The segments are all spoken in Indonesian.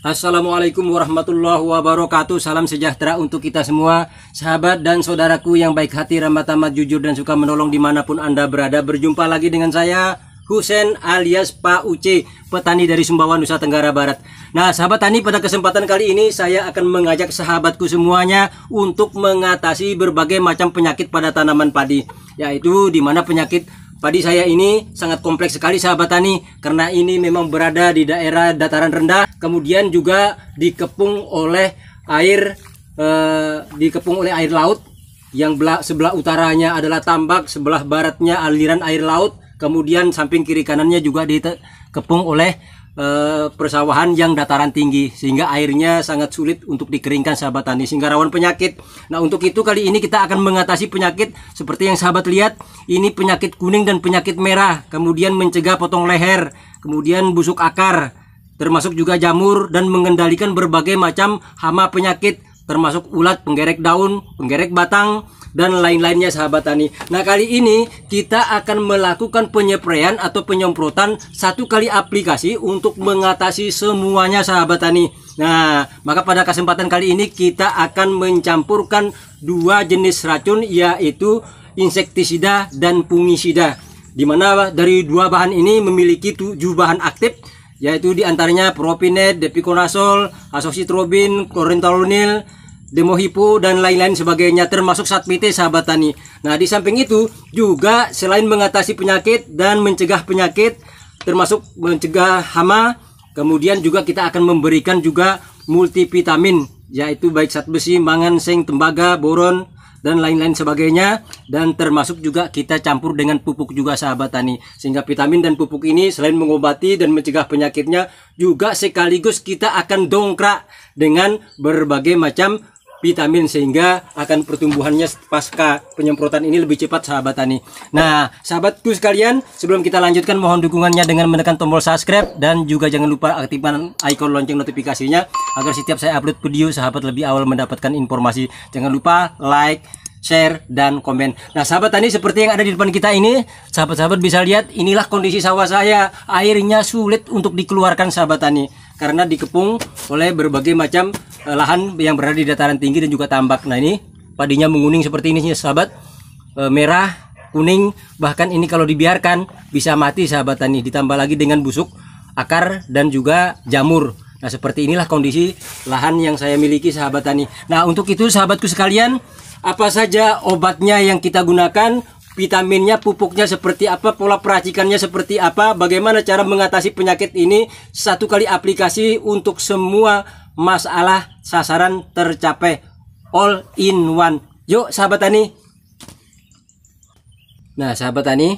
Assalamualaikum warahmatullahi wabarakatuh Salam sejahtera untuk kita semua Sahabat dan saudaraku yang baik hati ramah tamat jujur dan suka menolong dimanapun anda berada Berjumpa lagi dengan saya Husen alias Pak Uce Petani dari Sumbawa Nusa Tenggara Barat Nah sahabat tani pada kesempatan kali ini Saya akan mengajak sahabatku semuanya Untuk mengatasi berbagai macam penyakit pada tanaman padi Yaitu dimana penyakit Padi saya ini sangat kompleks sekali sahabat tani karena ini memang berada di daerah dataran rendah kemudian juga dikepung oleh air eh, dikepung oleh air laut yang sebelah utaranya adalah tambak sebelah baratnya aliran air laut kemudian samping kiri kanannya juga dikepung oleh Eh, persawahan yang dataran tinggi sehingga airnya sangat sulit untuk dikeringkan sahabat tani sehingga rawan penyakit. Nah, untuk itu kali ini kita akan mengatasi penyakit seperti yang sahabat lihat, ini penyakit kuning dan penyakit merah, kemudian mencegah potong leher, kemudian busuk akar, termasuk juga jamur dan mengendalikan berbagai macam hama penyakit termasuk ulat penggerek daun, penggerek batang, dan lain-lainnya sahabat tani. Nah kali ini kita akan melakukan penyepraian atau penyemprotan satu kali aplikasi untuk mengatasi semuanya sahabat tani. Nah maka pada kesempatan kali ini kita akan mencampurkan dua jenis racun yaitu insektisida dan fungisida. Dimana dari dua bahan ini memiliki tujuh bahan aktif yaitu diantaranya propinet, depikonasol, asositrobin, korentolonil, demohipo dan lain-lain sebagainya termasuk PT sahabat tani. Nah, di samping itu juga selain mengatasi penyakit dan mencegah penyakit termasuk mencegah hama, kemudian juga kita akan memberikan juga multivitamin yaitu baik zat besi, mangan, seng, tembaga, boron dan lain-lain sebagainya dan termasuk juga kita campur dengan pupuk juga sahabat tani sehingga vitamin dan pupuk ini selain mengobati dan mencegah penyakitnya juga sekaligus kita akan dongkrak dengan berbagai macam vitamin sehingga akan pertumbuhannya pasca penyemprotan ini lebih cepat sahabat tani. Nah, sahabatku sekalian, sebelum kita lanjutkan mohon dukungannya dengan menekan tombol subscribe dan juga jangan lupa aktifkan ikon lonceng notifikasinya agar setiap saya upload video sahabat lebih awal mendapatkan informasi. Jangan lupa like, share, dan komen. Nah, sahabat tani seperti yang ada di depan kita ini, sahabat-sahabat bisa lihat inilah kondisi sawah saya. Airnya sulit untuk dikeluarkan sahabat tani karena dikepung oleh berbagai macam uh, lahan yang berada di dataran tinggi dan juga tambak. Nah ini padinya menguning seperti ini sahabat, eh, merah, kuning, bahkan ini kalau dibiarkan bisa mati sahabat tani. Ditambah lagi dengan busuk, akar dan juga jamur. Nah seperti inilah kondisi lahan yang saya miliki sahabat tani Nah untuk itu sahabatku sekalian apa saja obatnya yang kita gunakan vitaminnya, pupuknya seperti apa, pola peracikannya seperti apa, bagaimana cara mengatasi penyakit ini, satu kali aplikasi untuk semua masalah sasaran tercapai. All in one. Yuk sahabat tani. Nah sahabat tani,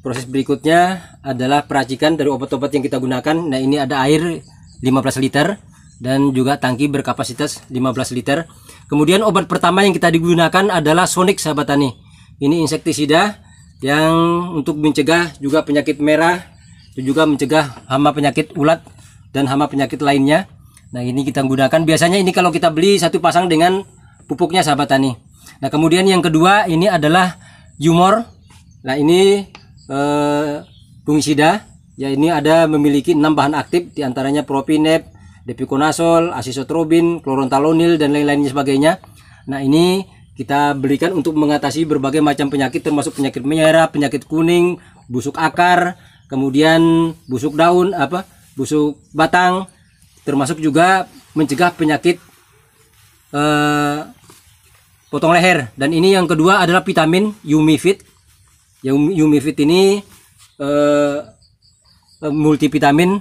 proses berikutnya adalah peracikan dari obat-obat yang kita gunakan. Nah ini ada air 15 liter dan juga tangki berkapasitas 15 liter. Kemudian obat pertama yang kita digunakan adalah Sonic sahabat tani. Ini insektisida yang untuk mencegah juga penyakit merah dan juga mencegah hama penyakit ulat dan hama penyakit lainnya. Nah, ini kita gunakan. Biasanya ini kalau kita beli satu pasang dengan pupuknya sahabat tani. Nah, kemudian yang kedua ini adalah humor. Nah, ini eh, fungisida. Ya, ini ada memiliki enam bahan aktif diantaranya propinep, depikonasol, asisotrobin, klorontalonil dan lain-lainnya sebagainya. Nah, ini kita berikan untuk mengatasi berbagai macam penyakit termasuk penyakit menyerah, penyakit kuning, busuk akar, kemudian busuk daun apa? busuk batang termasuk juga mencegah penyakit eh, potong leher dan ini yang kedua adalah vitamin Umifit. Yumifit ini eh, multivitamin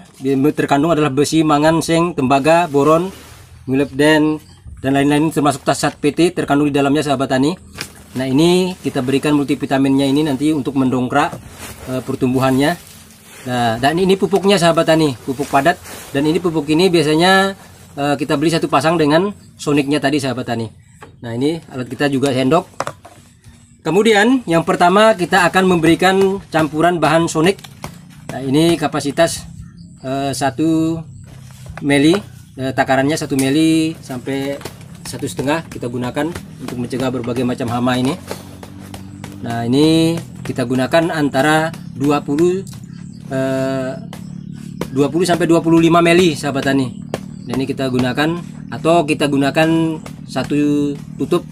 terkandung adalah besi, mangan, seng, tembaga, boron, molybden. dan dan lain-lain termasuk tasat PT terkandung di dalamnya sahabat tani. Nah ini kita berikan multivitaminnya ini nanti untuk mendongkrak e, pertumbuhannya. Nah dan ini pupuknya sahabat tani, pupuk padat dan ini pupuk ini biasanya e, kita beli satu pasang dengan soniknya tadi sahabat tani. Nah ini alat kita juga sendok. Kemudian yang pertama kita akan memberikan campuran bahan sonik. Nah ini kapasitas e, eh, 1 mili e, takarannya satu mili sampai satu setengah kita gunakan untuk mencegah berbagai macam hama ini nah ini kita gunakan antara 20 eh, 20 sampai 25 mili sahabat tani dan ini kita gunakan atau kita gunakan satu tutup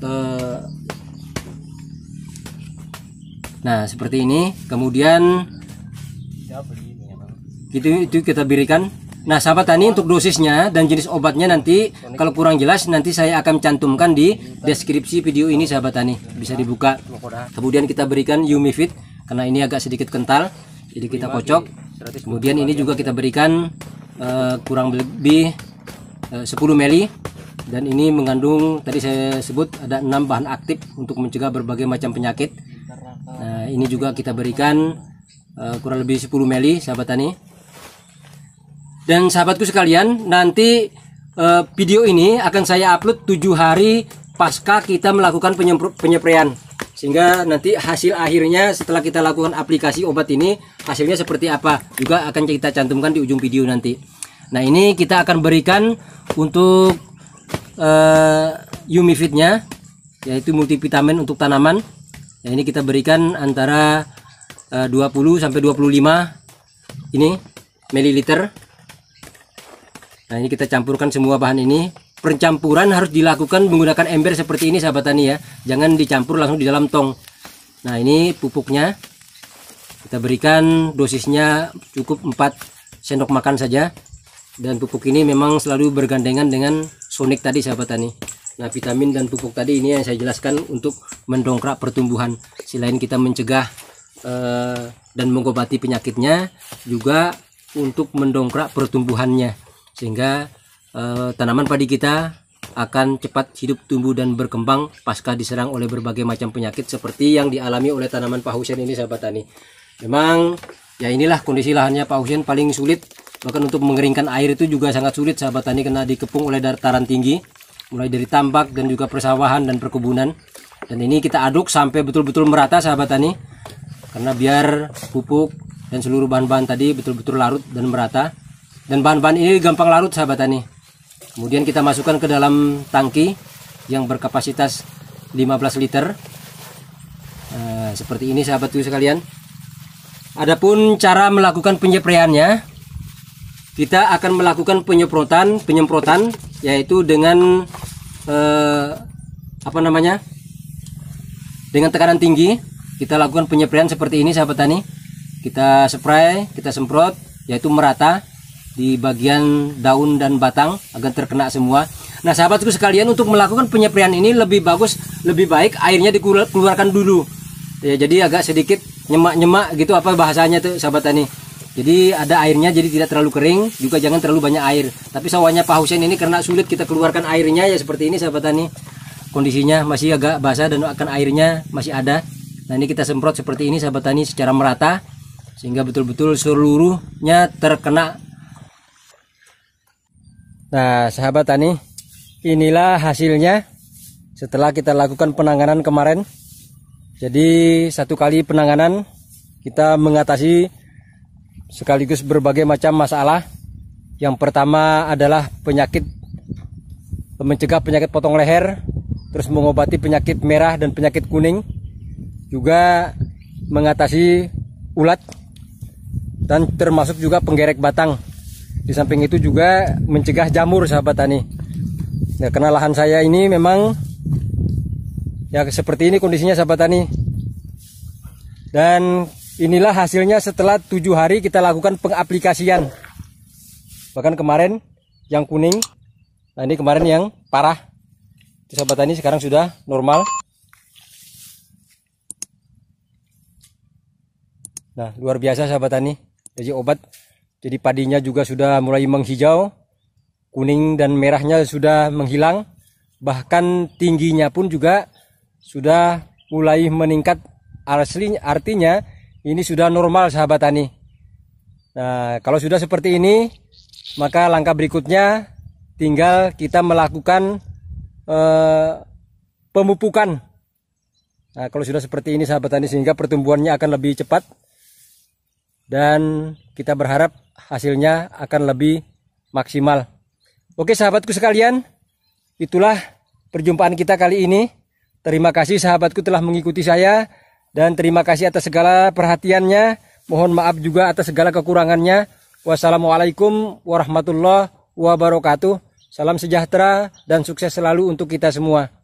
eh, nah seperti ini kemudian itu itu kita berikan Nah, sahabat tani untuk dosisnya dan jenis obatnya nanti kalau kurang jelas nanti saya akan cantumkan di deskripsi video ini sahabat tani. Bisa dibuka. Kemudian kita berikan Umifit karena ini agak sedikit kental. Jadi kita kocok. Kemudian ini juga kita berikan uh, kurang lebih eh, uh, 10 mili dan ini mengandung tadi saya sebut ada enam bahan aktif untuk mencegah berbagai macam penyakit. Nah, ini juga kita berikan uh, kurang lebih 10 mili sahabat tani. Dan sahabatku sekalian, nanti eh, video ini akan saya upload tujuh hari pasca kita melakukan penyeprian, Sehingga nanti hasil akhirnya setelah kita lakukan aplikasi obat ini, hasilnya seperti apa juga akan kita cantumkan di ujung video nanti. Nah, ini kita akan berikan untuk eh, nya yaitu multivitamin untuk tanaman. Ya, ini kita berikan antara eh, uh, 20 sampai 25 ini mililiter Nah ini kita campurkan semua bahan ini. Percampuran harus dilakukan menggunakan ember seperti ini sahabat tani ya. Jangan dicampur langsung di dalam tong. Nah ini pupuknya. Kita berikan dosisnya cukup 4 sendok makan saja. Dan pupuk ini memang selalu bergandengan dengan sonik tadi sahabat tani. Nah vitamin dan pupuk tadi ini yang saya jelaskan untuk mendongkrak pertumbuhan. Selain kita mencegah eh, dan mengobati penyakitnya juga untuk mendongkrak pertumbuhannya sehingga eh, tanaman padi kita akan cepat hidup tumbuh dan berkembang pasca diserang oleh berbagai macam penyakit seperti yang dialami oleh tanaman Pak Husin ini sahabat tani. Memang ya inilah kondisi lahannya Pak Husin paling sulit bahkan untuk mengeringkan air itu juga sangat sulit sahabat tani kena dikepung oleh dataran tinggi mulai dari tambak dan juga persawahan dan perkebunan dan ini kita aduk sampai betul-betul merata sahabat tani karena biar pupuk dan seluruh bahan-bahan tadi betul-betul larut dan merata dan bahan-bahan ini gampang larut sahabat tani kemudian kita masukkan ke dalam tangki yang berkapasitas 15 liter nah, seperti ini sahabat tuh sekalian adapun cara melakukan penyepreannya, kita akan melakukan penyemprotan penyemprotan yaitu dengan eh, apa namanya dengan tekanan tinggi kita lakukan penyepraian seperti ini sahabat tani kita spray kita semprot yaitu merata di bagian daun dan batang agar terkena semua. Nah, sahabatku sekalian untuk melakukan penyeprian ini lebih bagus, lebih baik airnya dikeluarkan dulu. Ya, jadi agak sedikit nyemak-nyemak gitu apa bahasanya tuh sahabat tani. Jadi ada airnya jadi tidak terlalu kering, juga jangan terlalu banyak air. Tapi sawahnya Pak Husain ini karena sulit kita keluarkan airnya ya seperti ini sahabat tani. Kondisinya masih agak basah dan akan airnya masih ada. Nah, ini kita semprot seperti ini sahabat tani secara merata sehingga betul-betul seluruhnya terkena Nah, sahabat tani, inilah hasilnya setelah kita lakukan penanganan kemarin. Jadi, satu kali penanganan kita mengatasi sekaligus berbagai macam masalah. Yang pertama adalah penyakit mencegah penyakit potong leher, terus mengobati penyakit merah dan penyakit kuning, juga mengatasi ulat dan termasuk juga penggerek batang. Di samping itu juga mencegah jamur sahabat tani. Nah, ya, karena lahan saya ini memang ya seperti ini kondisinya sahabat tani. Dan inilah hasilnya setelah tujuh hari kita lakukan pengaplikasian. Bahkan kemarin yang kuning, nah ini kemarin yang parah. Itu sahabat tani sekarang sudah normal. Nah, luar biasa sahabat tani. Jadi obat jadi padinya juga sudah mulai menghijau, kuning dan merahnya sudah menghilang, bahkan tingginya pun juga sudah mulai meningkat asli artinya ini sudah normal sahabat tani. Nah, kalau sudah seperti ini, maka langkah berikutnya tinggal kita melakukan eh, pemupukan. Nah, kalau sudah seperti ini sahabat tani sehingga pertumbuhannya akan lebih cepat dan kita berharap hasilnya akan lebih maksimal. Oke sahabatku sekalian, itulah perjumpaan kita kali ini. Terima kasih sahabatku telah mengikuti saya dan terima kasih atas segala perhatiannya. Mohon maaf juga atas segala kekurangannya. Wassalamualaikum warahmatullahi wabarakatuh. Salam sejahtera dan sukses selalu untuk kita semua.